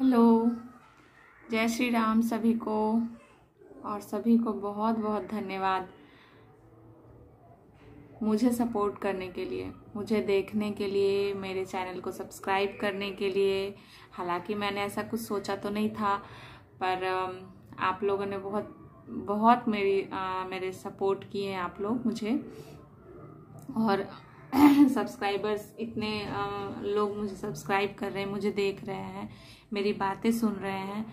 hello जय श्री राम सभी को और सभी को बहुत बहुत धन्यवाद मुझे सपोर्ट करने के लिए मुझे देखने के लिए मेरे चैनल को सब्सक्राइब करने के लिए हालांकि मैंने ऐसा कुछ सोचा तो नहीं था पर आप लोगों ने बहुत बहुत मेरी आ, मेरे सपोर्ट किए हैं आप लोग मुझे और सब्सक्राइबर्स इतने लोग मुझे सब्सक्राइब कर रहे हैं मुझे देख रहे हैं मेरी बातें सुन रहे हैं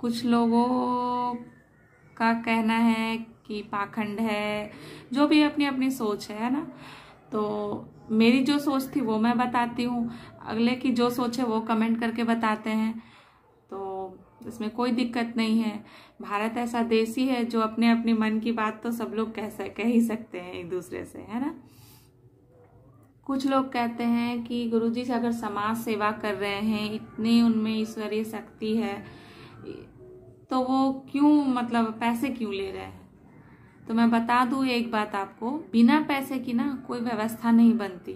कुछ लोगों का कहना है कि पाखंड है जो भी अपनी अपनी सोच है ना तो मेरी जो सोच थी वो मैं बताती हूँ अगले की जो सोच है वो कमेंट करके बताते हैं इसमें कोई दिक्कत नहीं है भारत ऐसा देश ही है जो अपने अपने मन की बात तो सब लोग कह सक कह ही सकते हैं एक दूसरे से है ना कुछ लोग कहते हैं कि गुरुजी अगर समाज सेवा कर रहे हैं इतनी उनमें ईश्वरीय शक्ति है तो वो क्यों मतलब पैसे क्यों ले रहे हैं तो मैं बता दूँ एक बात आपको बिना पैसे की ना कोई व्यवस्था नहीं बनती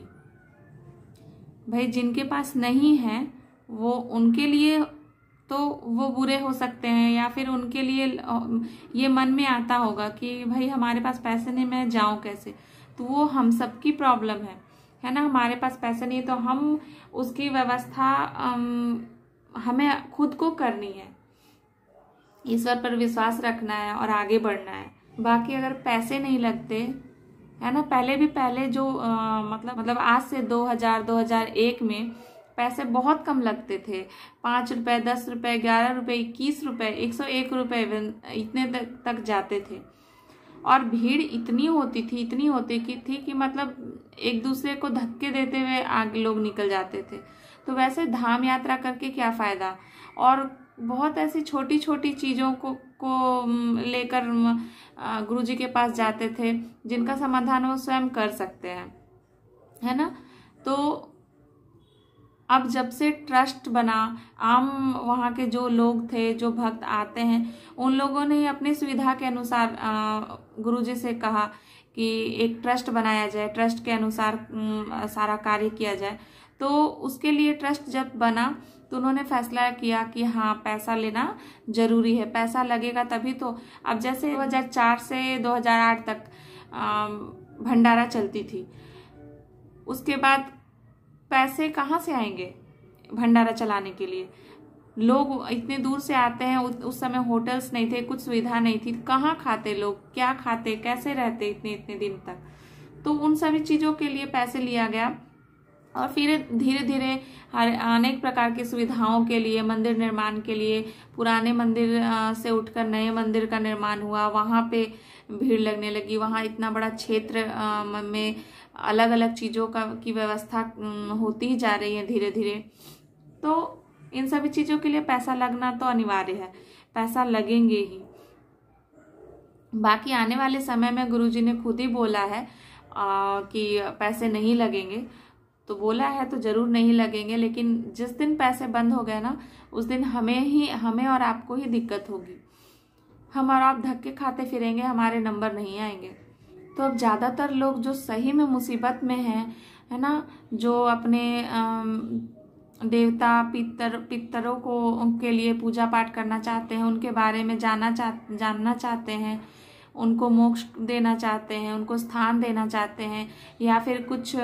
भाई जिनके पास नहीं है वो उनके लिए तो वो बुरे हो सकते हैं या फिर उनके लिए ये मन में आता होगा कि भाई हमारे पास पैसे नहीं मैं जाऊँ कैसे तो वो हम सबकी प्रॉब्लम है है ना हमारे पास पैसे नहीं तो हम उसकी व्यवस्था हमें खुद को करनी है ईश्वर पर विश्वास रखना है और आगे बढ़ना है बाकी अगर पैसे नहीं लगते है ना पहले भी पहले जो आ, मतलब मतलब आज से 2000 2001 में पैसे बहुत कम लगते थे पाँच रुपये दस रुपये ग्यारह रुपये इक्कीस रुपये एक सौ एक रुपये इतने तक जाते थे और भीड़ इतनी होती थी इतनी होती कि थी कि मतलब एक दूसरे को धक्के देते हुए आगे लोग निकल जाते थे तो वैसे धाम यात्रा करके क्या फ़ायदा और बहुत ऐसी छोटी छोटी चीज़ों को को लेकर गुरु जी के पास जाते थे जिनका समाधान वो स्वयं कर सकते हैं है ना तो अब जब से ट्रस्ट बना आम वहाँ के जो लोग थे जो भक्त आते हैं उन लोगों ने अपनी सुविधा के अनुसार गुरुजी से कहा कि एक ट्रस्ट बनाया जाए ट्रस्ट के अनुसार सारा कार्य किया जाए तो उसके लिए ट्रस्ट जब बना तो उन्होंने फैसला किया कि हाँ पैसा लेना ज़रूरी है पैसा लगेगा तभी तो अब जैसे 2004 से 2008 तक भंडारा चलती थी उसके बाद पैसे कहाँ से आएंगे भंडारा चलाने के लिए लोग इतने दूर से आते हैं उस समय होटल्स नहीं थे कुछ सुविधा नहीं थी कहाँ खाते लोग क्या खाते कैसे रहते इतने इतने दिन तक तो उन सभी चीज़ों के लिए पैसे लिया गया और फिर धीरे धीरे अनेक प्रकार की सुविधाओं के लिए मंदिर निर्माण के लिए पुराने मंदिर से उठकर नए मंदिर का निर्माण हुआ वहाँ पे भीड़ लगने लगी वहाँ इतना बड़ा क्षेत्र में अलग अलग चीज़ों का की व्यवस्था होती ही जा रही है धीरे धीरे तो इन सभी चीज़ों के लिए पैसा लगना तो अनिवार्य है पैसा लगेंगे ही बाकी आने वाले समय में गुरुजी ने खुद ही बोला है आ, कि पैसे नहीं लगेंगे तो बोला है तो ज़रूर नहीं लगेंगे लेकिन जिस दिन पैसे बंद हो गए ना उस दिन हमें ही हमें और आपको ही दिक्कत होगी हम और आप धक्के खाते फिरेंगे हमारे नंबर नहीं आएंगे तो अब ज़्यादातर लोग जो सही में मुसीबत में हैं है ना जो अपने देवता पितर पितरों को उनके लिए पूजा पाठ करना चाहते हैं उनके बारे में जाना चाह जानना चाहते हैं उनको मोक्ष देना चाहते हैं उनको स्थान देना चाहते हैं या फिर कुछ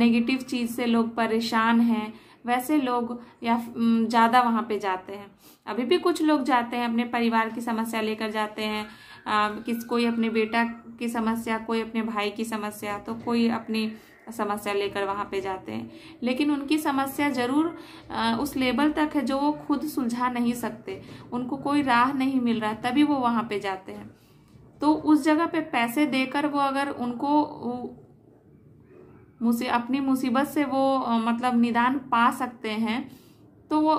नेगेटिव चीज़ से लोग परेशान हैं वैसे लोग या ज़्यादा वहाँ पे जाते हैं अभी भी कुछ लोग जाते हैं अपने परिवार की समस्या लेकर जाते हैं किस कोई अपने बेटा की समस्या कोई अपने भाई की समस्या तो कोई अपनी समस्या लेकर वहाँ पे जाते हैं लेकिन उनकी समस्या ज़रूर उस लेवल तक है जो वो खुद सुलझा नहीं सकते उनको कोई राह नहीं मिल रहा तभी वो वहाँ पे जाते हैं तो उस जगह पे पैसे देकर वो अगर उनको मुसी अपनी मुसीबत से वो मतलब निदान पा सकते हैं तो वो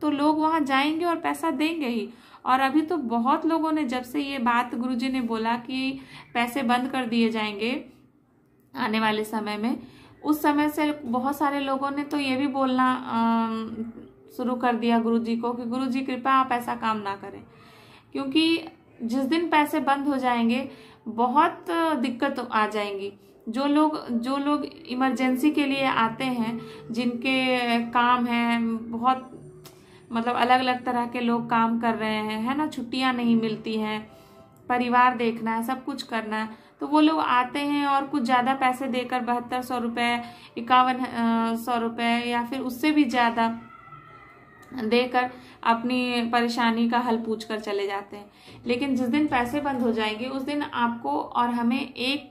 तो लोग वहाँ जाएंगे और पैसा देंगे ही और अभी तो बहुत लोगों ने जब से ये बात गुरुजी ने बोला कि पैसे बंद कर दिए जाएंगे आने वाले समय में उस समय से बहुत सारे लोगों ने तो ये भी बोलना शुरू कर दिया गुरुजी को कि गुरुजी कृपया आप ऐसा काम ना करें क्योंकि जिस दिन पैसे बंद हो जाएंगे बहुत दिक्कत आ जाएंगी जो लोग जो लोग इमरजेंसी के लिए आते हैं जिनके काम हैं बहुत मतलब अलग अलग तरह के लोग काम कर रहे हैं है ना छुट्टियाँ नहीं मिलती हैं परिवार देखना है सब कुछ करना है तो वो लोग आते हैं और कुछ ज़्यादा पैसे देकर बहत्तर सौ रुपये इक्यावन सौ रुपये या फिर उससे भी ज़्यादा देकर अपनी परेशानी का हल पूछ कर चले जाते हैं लेकिन जिस दिन पैसे बंद हो जाएंगे उस दिन आपको और हमें एक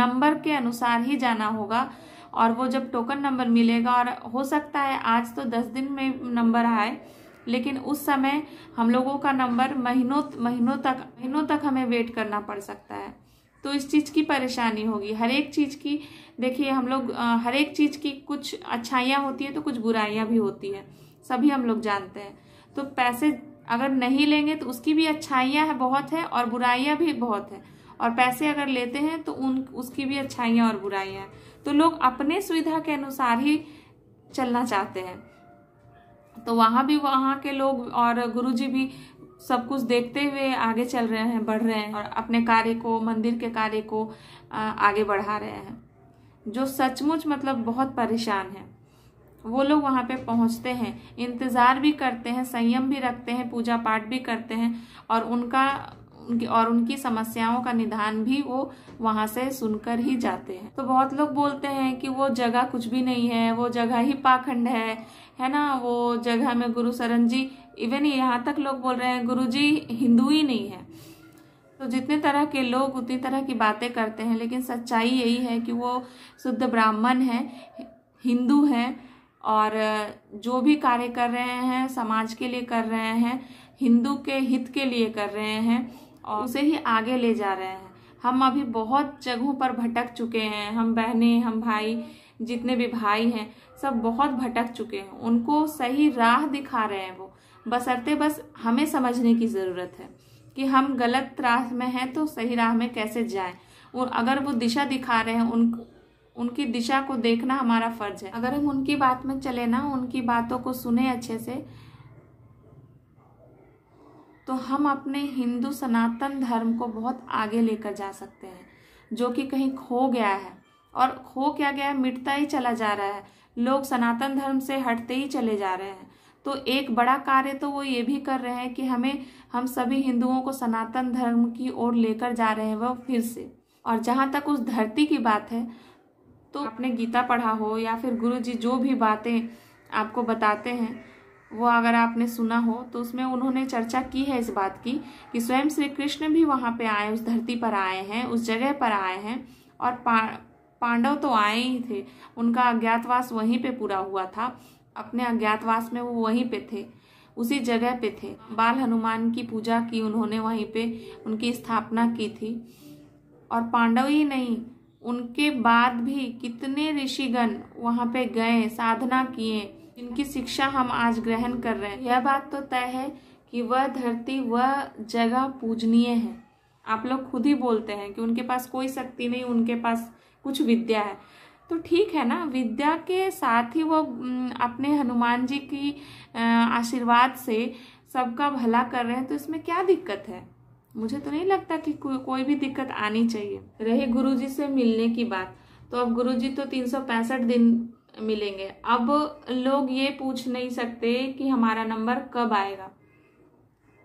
नंबर के अनुसार ही जाना होगा और वो जब टोकन नंबर मिलेगा और हो सकता है आज तो दस दिन में नंबर आए लेकिन उस समय हम लोगों का नंबर महीनों महीनों तक महीनों तक हमें वेट करना पड़ सकता है तो इस चीज़ की परेशानी होगी हर एक चीज़ की देखिए हम लोग हर एक चीज़ की कुछ अच्छाइयाँ होती है तो कुछ बुराइयाँ भी होती है सभी हम लोग जानते हैं तो पैसे अगर नहीं लेंगे तो उसकी भी अच्छाइयाँ है बहुत है और बुराइयाँ भी बहुत है और पैसे अगर लेते हैं तो उन उसकी भी अच्छाइयाँ और बुराइयाँ तो लोग अपने सुविधा के अनुसार ही चलना चाहते हैं तो वहाँ भी वहाँ के लोग और गुरुजी भी सब कुछ देखते हुए आगे चल रहे हैं बढ़ रहे हैं और अपने कार्य को मंदिर के कार्य को आगे बढ़ा रहे हैं जो सचमुच मतलब बहुत परेशान है वो लोग वहाँ पे पहुँचते हैं इंतज़ार भी करते हैं संयम भी रखते हैं पूजा पाठ भी करते हैं और उनका उनकी और उनकी समस्याओं का निदान भी वो वहाँ से सुनकर ही जाते हैं तो बहुत लोग बोलते हैं कि वो जगह कुछ भी नहीं है वो जगह ही पाखंड है है ना वो जगह में गुरु सरन जी इवन यहाँ तक लोग बोल रहे हैं गुरु जी हिंदू ही नहीं है तो जितने तरह के लोग उतनी तरह की बातें करते हैं लेकिन सच्चाई यही है कि वो शुद्ध ब्राह्मण है हिंदू है और जो भी कार्य कर रहे हैं समाज के लिए कर रहे हैं हिंदू के हित के लिए कर रहे हैं और उसे ही आगे ले जा रहे हैं हम अभी बहुत जगहों पर भटक चुके हैं हम बहनें हम भाई जितने भी भाई हैं सब बहुत भटक चुके हैं उनको सही राह दिखा रहे हैं वो बसरते बस हमें समझने की ज़रूरत है कि हम गलत राह में हैं तो सही राह में कैसे जाएं और अगर वो दिशा दिखा रहे हैं उन उनकी दिशा को देखना हमारा फर्ज है अगर हम उनकी बात में चले ना उनकी बातों को सुने अच्छे से तो हम अपने हिंदू सनातन धर्म को बहुत आगे लेकर जा सकते हैं जो कि कहीं खो गया है और खो क्या गया है मिटता ही चला जा रहा है लोग सनातन धर्म से हटते ही चले जा रहे हैं तो एक बड़ा कार्य तो वो ये भी कर रहे हैं कि हमें हम सभी हिंदुओं को सनातन धर्म की ओर लेकर जा रहे हैं वह फिर से और जहाँ तक उस धरती की बात है तो आपने गीता पढ़ा हो या फिर गुरु जी जो भी बातें आपको बताते हैं वो अगर आपने सुना हो तो उसमें उन्होंने चर्चा की है इस बात की कि स्वयं श्री कृष्ण भी वहाँ पे आए उस धरती पर आए हैं उस जगह पर आए हैं और पा पांडव तो आए ही थे उनका अज्ञातवास वहीं पे पूरा हुआ था अपने अज्ञातवास में वो वहीं पे थे उसी जगह पे थे बाल हनुमान की पूजा की उन्होंने वहीं पर उनकी स्थापना की थी और पांडव ही नहीं उनके बाद भी कितने ऋषिगण वहाँ पे गए साधना किए जिनकी शिक्षा हम आज ग्रहण कर रहे हैं यह बात तो तय है कि वह धरती वह जगह पूजनीय है आप लोग खुद ही बोलते हैं कि उनके पास कोई शक्ति नहीं उनके पास कुछ विद्या है तो ठीक है ना विद्या के साथ ही वो अपने हनुमान जी की आशीर्वाद से सबका भला कर रहे हैं तो इसमें क्या दिक्कत है मुझे तो नहीं लगता कि को, कोई भी दिक्कत आनी चाहिए रहे गुरुजी से मिलने की बात तो अब गुरुजी तो तीन दिन मिलेंगे अब लोग ये पूछ नहीं सकते कि हमारा नंबर कब आएगा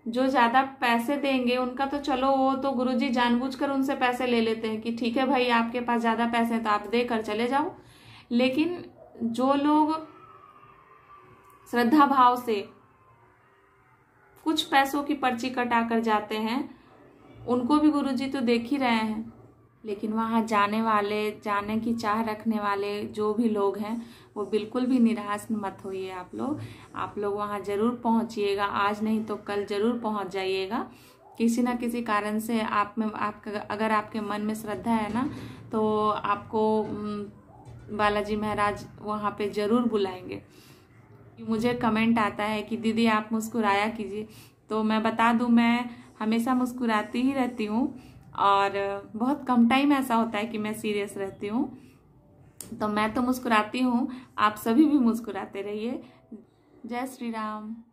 जो ज़्यादा पैसे देंगे उनका तो चलो वो तो गुरुजी जानबूझकर उनसे पैसे ले लेते हैं कि ठीक है भाई आपके पास ज़्यादा पैसे हैं तो आप दे कर चले जाओ लेकिन जो लोग श्रद्धा भाव से कुछ पैसों की पर्ची कटा कर जाते हैं उनको भी गुरुजी तो देख ही रहे हैं लेकिन वहाँ जाने वाले जाने की चाह रखने वाले जो भी लोग हैं वो बिल्कुल भी निराश मत होइए आप लोग आप लोग वहाँ ज़रूर पहुँचिएगा आज नहीं तो कल ज़रूर पहुँच जाइएगा किसी ना किसी कारण से आप में आपका अगर आपके मन में श्रद्धा है ना तो आपको बालाजी महाराज वहाँ पे ज़रूर बुलाएंगे मुझे कमेंट आता है कि दीदी आप मुस्कुराया कीजिए तो मैं बता दूँ मैं हमेशा मुस्कुराती ही रहती हूँ और बहुत कम टाइम ऐसा होता है कि मैं सीरियस रहती हूँ तो मैं तो मुस्कुराती हूँ आप सभी भी मुस्कुराते रहिए जय श्री राम